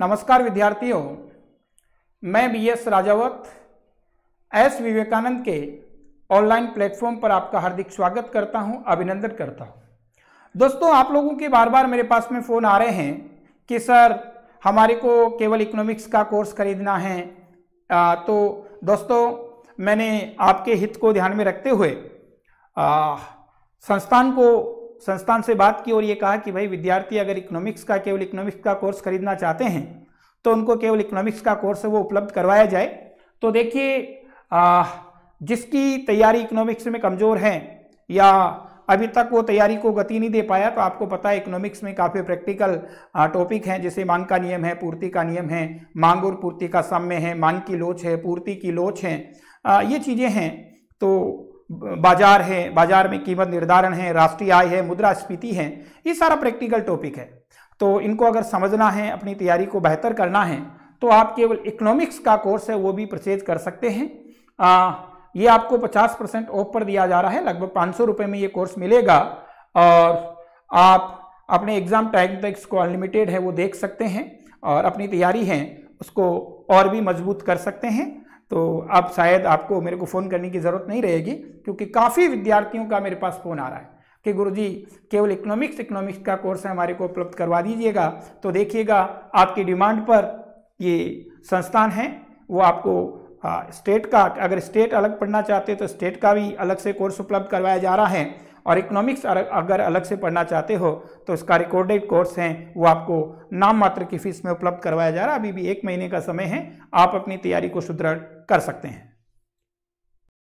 नमस्कार विद्यार्थियों मैं B S Rajawat S Vivekananda के ऑनलाइन प्लेटफॉर्म पर आपका हार्दिक स्वागत करता हूं अभिनंदन करता हूं दोस्तों आप लोगों के बार बार मेरे पास में फ़ोन आ रहे हैं कि सर हमारे को केवल इकोनॉमिक्स का कोर्स खरीदना है आ, तो दोस्तों मैंने आपके हित को ध्यान में रखते हुए आ, संस्थान को संस्थान से बात की और ये कहा कि भाई विद्यार्थी अगर इकोनॉमिक्स का केवल इकोनॉमिक्स का कोर्स खरीदना चाहते हैं तो उनको केवल इकोनॉमिक्स का कोर्स वो उपलब्ध करवाया जाए तो देखिए जिसकी तैयारी इकोनॉमिक्स में कमज़ोर है या अभी तक वो तैयारी को गति नहीं दे पाया तो आपको पता है इकोनॉमिक्स में काफ़ी प्रैक्टिकल टॉपिक हैं जैसे मांग का नियम है पूर्ति का नियम है मांग और पूर्ति का साम्य है मांग की लोच है पूर्ति की लोच है ये चीज़ें हैं तो बाजार है बाजार में कीमत निर्धारण है राष्ट्रीय आय है मुद्रा स्फीति है ये सारा प्रैक्टिकल टॉपिक है तो इनको अगर समझना है अपनी तैयारी को बेहतर करना है तो आप केवल इकोनॉमिक्स का कोर्स है वो भी परचेज कर सकते हैं आ, ये आपको 50 परसेंट ऑफ पर दिया जा रहा है लगभग पाँच सौ में ये कोर्स मिलेगा और आप अपने एग्ज़ाम टाइम तक को अनलिमिटेड है वो देख सकते हैं और अपनी तैयारी है उसको और भी मजबूत कर सकते हैं तो अब शायद आपको मेरे को फ़ोन करने की ज़रूरत नहीं रहेगी क्योंकि काफ़ी विद्यार्थियों का मेरे पास फ़ोन आ रहा है कि गुरुजी केवल इकोनॉमिक्स इकोनॉमिक्स का कोर्स हमारे को उपलब्ध करवा दीजिएगा तो देखिएगा आपकी डिमांड पर ये संस्थान हैं वो आपको आ, स्टेट का अगर स्टेट अलग पढ़ना चाहते हैं तो स्टेट का भी अलग से कोर्स उपलब्ध करवाया जा रहा है और इकोनॉमिक्स अगर अलग से पढ़ना चाहते हो तो उसका रिकॉर्डेड कोर्स है वो आपको नाम मात्र की फीस में उपलब्ध करवाया जा रहा है अभी भी एक महीने का समय है आप अपनी तैयारी को सुदृढ़ कर सकते हैं